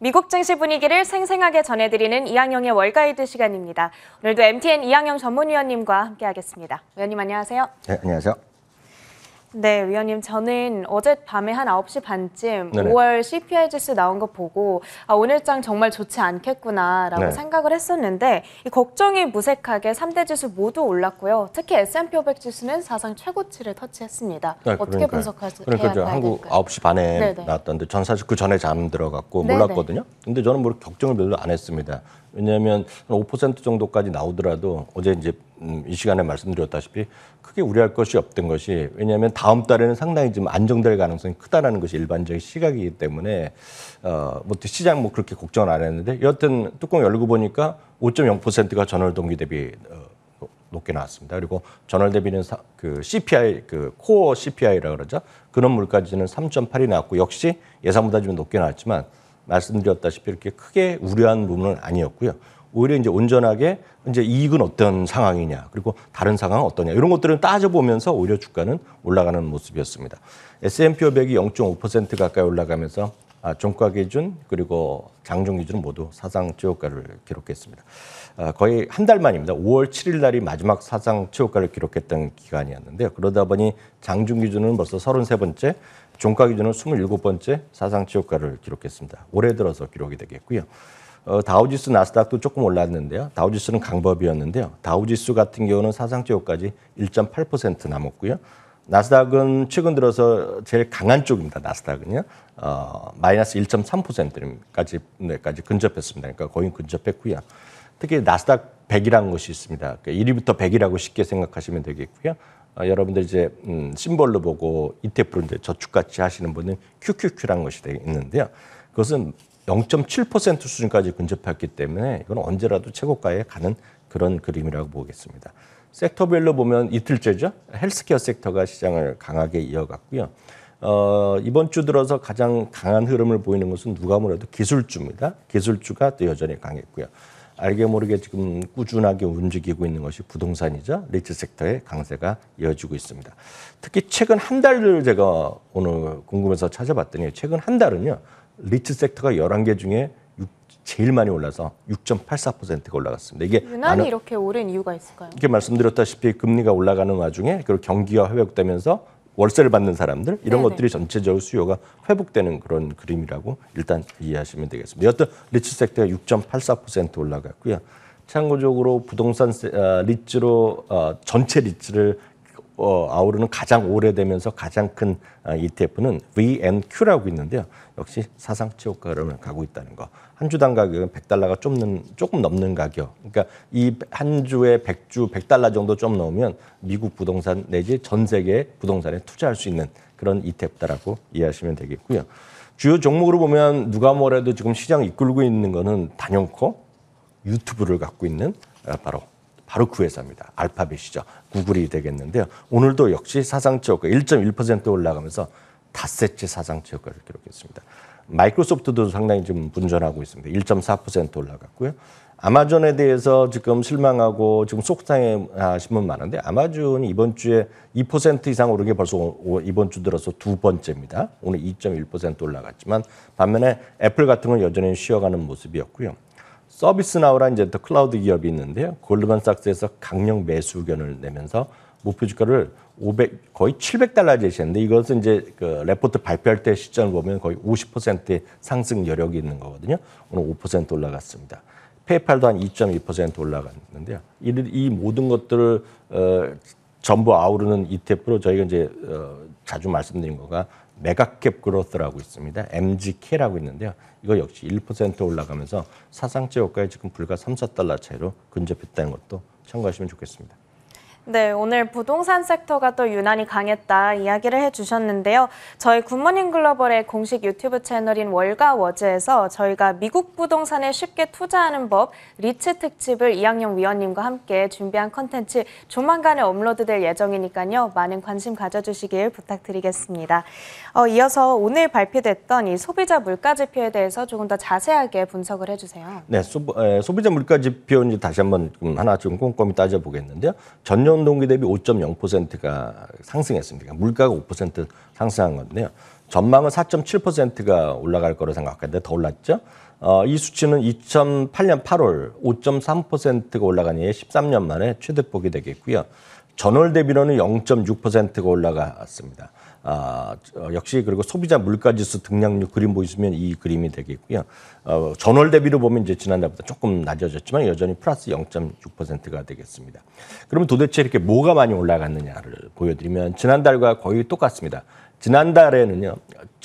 미국 증시 분위기를 생생하게 전해드리는 이항영의 월가이드 시간입니다. 오늘도 MTN 이항영 전문위원님과 함께하겠습니다. 위원님 안녕하세요. 네, 안녕하세요. 네, 위원님. 저는 어젯밤에 한 9시 반쯤 네네. 5월 CPI 지수 나온 거 보고 아, 오늘장 정말 좋지 않겠구나라고 네. 생각을 했었는데 이 걱정이 무색하게 3대 지수 모두 올랐고요. 특히 S&P 500 지수는 사상 최고치를 터치했습니다. 네, 어떻게 분석하세요? 그러니까 해야 한국 될까요? 9시 반에 네네. 나왔던데 전 사실 그 전에 잠들어갖고 몰랐거든요. 근데 저는 뭐 걱정을 별로 안 했습니다. 왜냐하면 한5% 정도까지 나오더라도 어제 이제 음, 이 시간에 말씀드렸다시피 크게 우려할 것이 없던 것이 왜냐하면 다음 달에는 상당히 좀 안정될 가능성이 크다라는 것이 일반적인 시각이기 때문에 어뭐 시장 뭐 그렇게 걱정을 안 했는데 여튼 뚜껑 열고 보니까 5.0%가 전월 동기 대비 어, 높게 나왔습니다. 그리고 전월 대비는 그 CPI 그 코어 CPI라 그러죠. 그런 물가지수는 3.8이 나왔고 역시 예상보다 좀 높게 나왔지만 말씀드렸다시피 이렇게 크게 우려한 부분은 아니었고요. 오히려 이제 온전하게 이제 이익은 어떤 상황이냐 그리고 다른 상황은 어떠냐 이런 것들은 따져보면서 오히려 주가는 올라가는 모습이었습니다. S&P 500이 0.5% 가까이 올라가면서 아, 종가 기준 그리고 장중 기준 모두 사상 최고가를 기록했습니다. 아, 거의 한 달 만입니다. 5월 7일 날이 마지막 사상 최고가를 기록했던 기간이었는데요. 그러다 보니 장중 기준은 벌써 33번째, 종가 기준은 27번째 사상 최고가를 기록했습니다. 올해 들어서 기록이 되겠고요. 어, 다우지수 나스닥도 조금 올랐는데요. 다우지수는 강법이었는데요. 다우지수 같은 경우는 사상 최고까지 1.8% 남았고요. 나스닥은 최근 들어서 제일 강한 쪽입니다. 나스닥은요. 어, 마이너스 1.3%까지 네 까지 근접했습니다. 그러니까 거의 근접했고요. 특히 나스닥 100이라는 것이 있습니다. 그러니까 1위부터 100이라고 쉽게 생각하시면 되겠고요. 어, 여러분들 이제 음, 심벌로 보고 이테프로 이제 저축같이 하시는 분은 QQQ라는 것이 되어 있는데요. 그것은 0.7% 수준까지 근접했기 때문에 이건 언제라도 최고가에 가는 그런 그림이라고 보겠습니다. 섹터별로 보면 이틀째죠. 헬스케어 섹터가 시장을 강하게 이어갔고요. 어, 이번 주 들어서 가장 강한 흐름을 보이는 것은 누가 뭐래도 기술주입니다. 기술주가 또 여전히 강했고요. 알게 모르게 지금 꾸준하게 움직이고 있는 것이 부동산이죠. 리츠 섹터의 강세가 이어지고 있습니다. 특히 최근 한 달을 제가 오늘 궁금해서 찾아봤더니 최근 한 달은요. 리츠 섹터가 11개 중에 6, 제일 많이 올라서 6.84%가 올라갔습니다. 이게 유난히 이렇게 오랜 이유가 있을까요? 이렇게 말씀드렸다시피 금리가 올라가는 와중에 그리고 경기가 회복되면서 월세를 받는 사람들 이런 네네. 것들이 전체적으로 수요가 회복되는 그런 그림이라고 일단 이해하시면 되겠습니다. 여튼 리츠 섹터가 6.84% 올라갔고요. 참고적으로 부동산 아, 리츠로 어, 전체 리츠를 어, 아우르는 가장 오래되면서 가장 큰 어, ETF는 VNQ라고 있는데요. 역시 사상 최고가를 가고 있다는 거. 한 주당 가격은 100달러가 좀는 조금 넘는 가격. 그러니까 이 한 주에 100주, 100달러 정도 좀넘으면 미국 부동산 내지 전 세계 부동산에 투자할 수 있는 그런 ETF다라고 이해하시면 되겠고요. 주요 종목으로 보면 누가 뭐래도 지금 시장 이끌고 있는 거는 단연코 유튜브를 갖고 있는 어, 바로 바로 그 회사입니다. 알파벳이죠. 구글이 되겠는데요. 오늘도 역시 사상 최고가 1.1% 올라가면서 닷새째 사상최고가를 기록했습니다. 마이크로소프트도 상당히 지금 분전하고 있습니다. 1.4% 올라갔고요. 아마존에 대해서 지금 실망하고 지금 속상해 하신 분 많은데 아마존이 이번 주에 2% 이상 오르게 벌써 이번 주 들어서 두 번째입니다. 오늘 2.1% 올라갔지만 반면에 애플 같은 건 여전히 쉬어가는 모습이었고요. 서비스나우라는 이제 더 클라우드 기업이 있는데요. 골드만삭스에서 강력 매수 의견을 내면서 목표 주가를 500 거의 700달러 제시했는데 이것은 이제 그 레포트 발표할 때 시점을 보면 거의 50%의 상승 여력이 있는 거거든요. 오늘 5% 올라갔습니다. 페이팔도 한 2.2% 올라갔는데요. 이, 이 모든 것들을 어, 전부 아우르는 ETF로 저희가 이제 어, 자주 말씀드린 거가 메가캡 그로스라고 있습니다. MGK라고 있는데요. 이거 역시 1% 올라가면서 사상최 고가에 지금 불과 3, 4달러 차이로 근접했다는 것도 참고하시면 좋겠습니다. 네, 오늘 부동산 섹터가 또 유난히 강했다 이야기를 해주셨는데요. 저희 굿모닝 글로벌의 공식 유튜브 채널인 월가워즈에서 저희가 미국 부동산에 쉽게 투자하는 법 리츠 특집을 이학영 위원님과 함께 준비한 컨텐츠 조만간에 업로드될 예정이니까요. 많은 관심 가져주시길 부탁드리겠습니다. 어, 이어서 오늘 발표됐던 이 소비자 물가지표에 대해서 조금 더 자세하게 분석을 해주세요. 네, 소, 에, 소비자 물가지표 이제 다시 한번 하나 좀 꼼꼼히 따져보겠는데요. 전년 전년 동기 대비 5.0%가 상승했습니다. 그러니까 물가가 5% 상승한 건데요. 전망은 4.7%가 올라갈 거로 생각했는데 더 올랐죠. 어, 이 수치는 2008년 8월 5.3%가 올라간 이에 13년 만에 최대폭이 되겠고요. 전월 대비로는 0.6%가 올라갔습니다. 아, 역시 그리고 소비자 물가지수 등락률 그림 보시면 이 그림이 되겠고요. 어, 전월 대비로 보면 이제 지난달보다 조금 낮아졌지만 여전히 플러스 0.6%가 되겠습니다. 그러면 도대체 이렇게 뭐가 많이 올라갔느냐를 보여드리면 지난달과 거의 똑같습니다. 지난달에는요,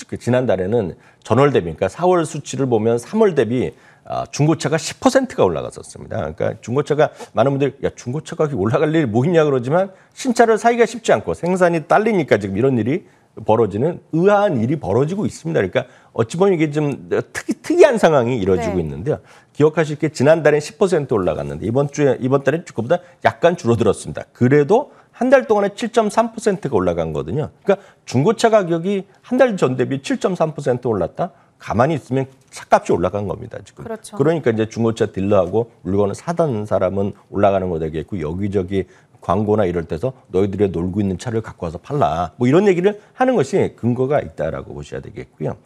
그 지난달에는 전월 대비, 그러니까 4월 수치를 보면 3월 대비 아, 중고차가 10%가 올라갔었습니다. 그러니까 중고차가 많은 분들이 야 중고차가 올라갈 일이 뭐 있냐 그러지만 신차를 사기가 쉽지 않고 생산이 딸리니까 지금 이런 일이 벌어지는 의아한 일이 벌어지고 있습니다. 그러니까 어찌 보면 이게 좀 특이, 특이한 상황이 이뤄지고 네. 있는데요. 기억하실 게 지난달엔 10% 올라갔는데 이번 주에 이번 달엔 주보다 약간 줄어들었습니다. 그래도 한 달 동안에 7.3%가 올라간 거거든요. 그러니까 중고차 가격이 한 달 전 대비 7.3% 올랐다. 가만히 있으면 차값이 올라간 겁니다 지금. 그렇죠. 그러니까 이제 중고차 딜러하고 물건을 사던 사람은 올라가는 거 되겠고 여기저기 광고나 이럴 때서 너희들의 놀고 있는 차를 갖고 와서 팔라 뭐 이런 얘기를 하는 것이 근거가 있다라고 보셔야 되겠고요.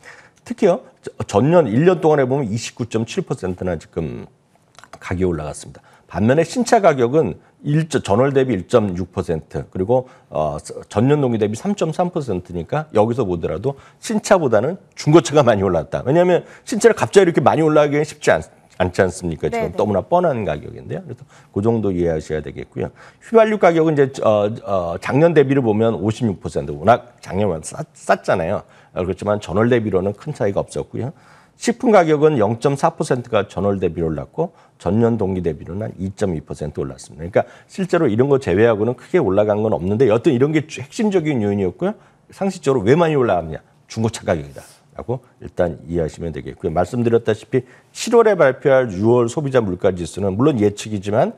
특히요 전년 1년 동안에 보면 29.7%나 지금 가격이 올라갔습니다. 반면에 신차 가격은 1, 전월 대비 1.6% 그리고 어, 전년 동기 대비 3.3%니까 여기서 보더라도 신차보다는 중고차가 많이 올랐다. 왜냐하면 신차를 갑자기 이렇게 많이 올라가기엔 쉽지 않, 않지 않습니까? 지금 네네. 너무나 뻔한 가격인데요. 그래서 그 정도 이해하셔야 되겠고요. 휘발유 가격은 이제 어, 어, 작년 대비를 보면 56% 워낙 작년만 쌌잖아요. 어, 그렇지만 전월 대비로는 큰 차이가 없었고요. 식품 가격은 0.4%가 전월 대비 올랐고 전년 동기 대비로는 한2.2% 올랐습니다. 그러니까 실제로 이런 거 제외하고는 크게 올라간 건 없는데 여튼 이런 게 핵심적인 요인이었고요. 상식적으로 왜 많이 올라갔냐? 중고차 가격이다. 라고 일단 이해하시면 되겠고요. 말씀드렸다시피 7월에 발표할 6월 소비자 물가 지수는 물론 예측이지만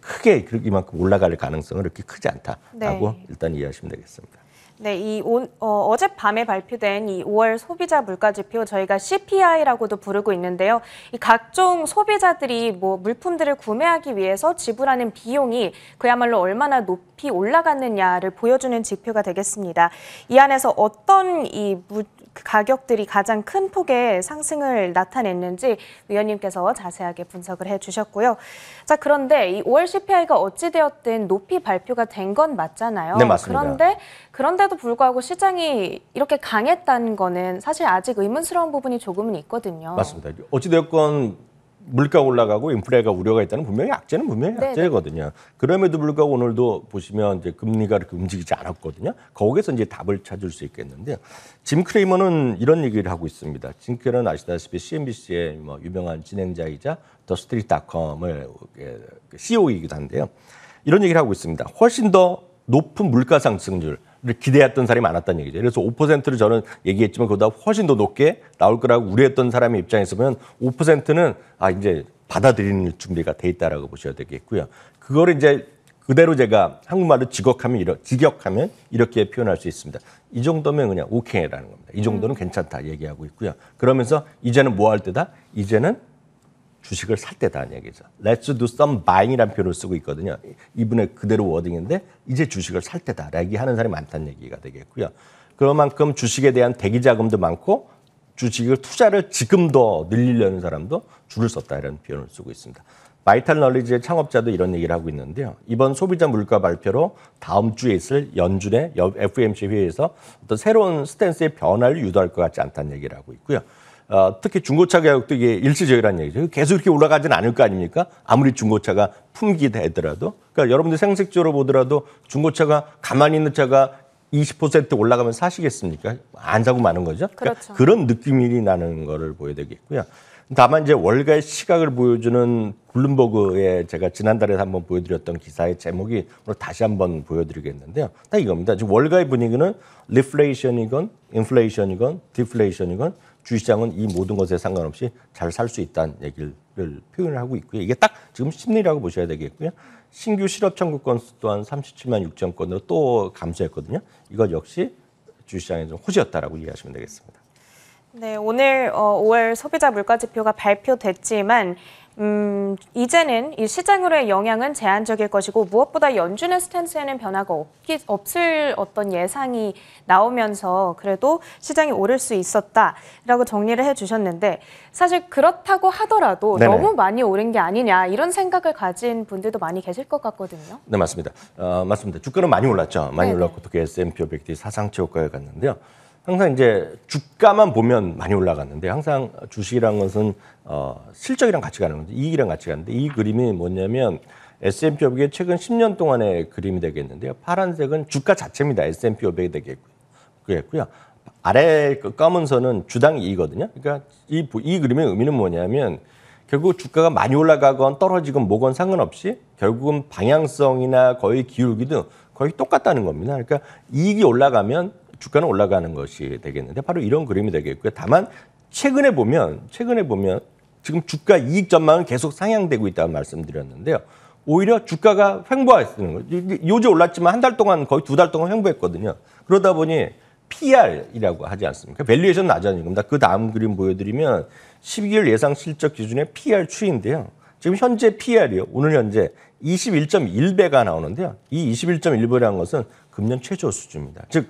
크게 이만큼 올라갈 가능성은 그렇게 크지 않다라고 네. 일단 이해하시면 되겠습니다. 네, 이 온, 어, 어젯밤에 발표된 이 5월 소비자 물가 지표 저희가 CPI라고도 부르고 있는데요. 이 각종 소비자들이 뭐 물품들을 구매하기 위해서 지불하는 비용이 그야말로 얼마나 높이 올라갔느냐를 보여주는 지표가 되겠습니다. 이 안에서 어떤 이 물, 그 가격들이 가장 큰 폭의 상승을 나타냈는지 위원님께서 자세하게 분석을 해주셨고요. 자 그런데 이 5월 CPI가 어찌 되었든 높이 발표가 된 건 맞잖아요. 네 맞습니다. 그런데 그런데도 불구하고 시장이 이렇게 강했다는 거는 사실 아직 의문스러운 부분이 조금은 있거든요. 맞습니다. 어찌 되었건 물가 올라가고 인플레가 우려가 있다는 분명히 악재는 분명히 네, 네. 악재거든요. 네네. 그럼에도 불구하고 오늘도 보시면 이제 금리가 이렇게 움직이지 않았거든요. 거기서 이제 답을 찾을 수 있겠는데 짐 크레이머는 이런 얘기를 하고 있습니다. 짐 크레이머는 아시다시피 CNBC의 뭐 유명한 진행자이자 더 스트리트닷컴을 그 CEO이기도 한데요. 이런 얘기를 하고 있습니다. 훨씬 더 높은 물가 상승률 기대했던 사람이 많았다는 얘기죠. 그래서 5%를 저는 얘기했지만 그보다 훨씬 더 높게 나올 거라고 우려했던 사람의 입장에서면 보 5%는 아 이제 받아들이는 준비가 돼 있다라고 보셔야 되겠고요. 그거를 이제 그대로 제가 한국말로 직역하면 이러, 직역하면 이렇게 표현할 수 있습니다. 이 정도면 그냥 오케이라는 겁니다. 이 정도는 음. 괜찮다 얘기하고 있고요. 그러면서 이제는 뭐 할 때다? 이제는 주식을 살 때다는 얘기죠. Let's do some buying이라는 표현을 쓰고 있거든요. 이분의 그대로 워딩인데 이제 주식을 살 때다. 라기 하는 사람이 많다는 얘기가 되겠고요. 그만큼 주식에 대한 대기 자금도 많고 주식을 투자를 지금 더 늘리려는 사람도 줄을 썼다 이런 표현을 쓰고 있습니다. 마이탈 널리지의 창업자도 이런 얘기를 하고 있는데요. 이번 소비자 물가 발표로 다음 주에 있을 연준의 f m c 회의에서 어떤 새로운 스탠스의 변화를 유도할 것 같지 않다는 얘기를 하고 있고요. 어, 특히 중고차 가격도 이게 일시적이라는 얘기죠. 계속 이렇게 올라가진 않을 거 아닙니까? 아무리 중고차가 품기되더라도 그러니까 여러분들 생색적으로 보더라도 중고차가 가만히 있는 차가 20% 올라가면 사시겠습니까? 안 사고 마는 거죠. 그러니까 그렇죠. 그러니까 그런 느낌이 나는 거를 보여야 되겠고요. 다만 이제 월가의 시각을 보여주는 블룸버그에 제가 지난달에 한번 보여드렸던 기사의 제목이 오늘 다시 한번 보여드리겠는데요. 딱 이겁니다. 지금 월가의 분위기는 리플레이션이건 인플레이션이건 디플레이션이건 주시장은 이 모든 것에 상관없이 잘 살 수 있다는 얘기를 표현을 하고 있고요. 이게 딱 지금 심리라고 보셔야 되겠고요. 신규 실업 청구 건수 또한 37만 6천 건으로 또 감소했거든요. 이것 역시 주시장의 호재였다라고 이해하시면 되겠습니다. 네, 오늘 5월 어, 소비자 물가 지표가 발표됐지만 음, 이제는 이 시장으로의 영향은 제한적일 것이고 무엇보다 연준의 스탠스에는 변화가 없기, 없을 어떤 예상이 나오면서 그래도 시장이 오를 수 있었다라고 정리를 해주셨는데 사실 그렇다고 하더라도 네네. 너무 많이 오른 게 아니냐 이런 생각을 가진 분들도 많이 계실 것 같거든요. 네 맞습니다. 어, 맞습니다. 주가는 많이 올랐죠. 많이 네네. 올랐고 특히 그 S&P 500이 사상 최고가에 갔는데요. 항상 이제 주가만 보면 많이 올라갔는데 항상 주식이란 것은 어, 실적이랑 같이 가는 건데 이익이랑 같이 가는데 이 그림이 뭐냐면 S&P 500의 최근 10년 동안의 그림이 되겠는데요. 파란색은 주가 자체입니다. S&P 500이 되겠고요. 그겠고요. 아래 그 검은 선은 주당 이익이거든요. 그러니까 이, 이 그림의 의미는 뭐냐면 결국 주가가 많이 올라가건 떨어지건 뭐건 상관없이 결국은 방향성이나 거의 기울기도 거의 똑같다는 겁니다. 그러니까 이익이 올라가면 주가는 올라가는 것이 되겠는데 바로 이런 그림이 되겠고요. 다만 최근에 보면 최근에 보면 지금 주가 이익 전망은 계속 상향되고 있다고 말씀드렸는데요. 오히려 주가가 횡보했는 거죠. 요즘 올랐지만 한 달 동안 거의 두 달 동안 횡보했거든요. 그러다 보니 PR이라고 하지 않습니까? 밸류에이션 낮아지 겁니다. 그 다음 그림 보여드리면 12개월 예상 실적 기준의 PR 추인데요 지금 현재 PR이요. 오늘 현재 21.1배가 나오는데요. 이 21.1배라는 것은 금년 최저 수준입니다. 즉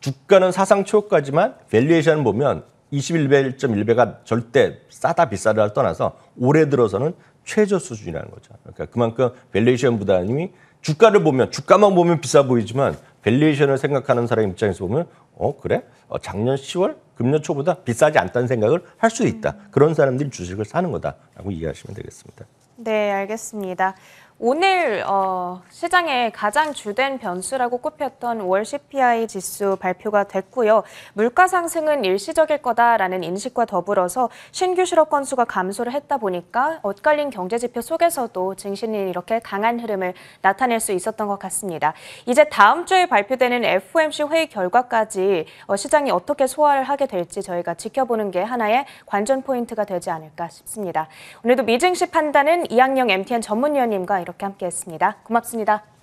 주가는 사상 최고까지만 밸류에이션 을 보면 21.1배가 절대 싸다 비싸다를 떠나서 올해 들어서는 최저 수준이라는 거죠. 그러니까 그만큼 밸류에이션 부담이 주가를 보면 주가만 보면 비싸 보이지만 밸류에이션을 생각하는 사람 입장에서 보면 어 그래 어, 작년 10월 금년 초보다 비싸지 않다는 생각을 할 수 있다. 그런 사람들이 주식을 사는 거다라고 이해하시면 되겠습니다. 네, 알겠습니다. 오늘 어, 시장의 가장 주된 변수라고 꼽혔던 월 CPI 지수 발표가 됐고요. 물가 상승은 일시적일 거다라는 인식과 더불어서 신규 실업 건수가 감소를 했다 보니까 엇갈린 경제 지표 속에서도 증시는 이렇게 강한 흐름을 나타낼 수 있었던 것 같습니다. 이제 다음 주에 발표되는 FOMC 회의 결과까지 어, 시장이 어떻게 소화를 하게 될지 저희가 지켜보는 게 하나의 관전 포인트가 되지 않을까 싶습니다. 오늘도 미증시 판단은 이학영 MTN 전문위원님과 이렇게 함께했습니다. 고맙습니다.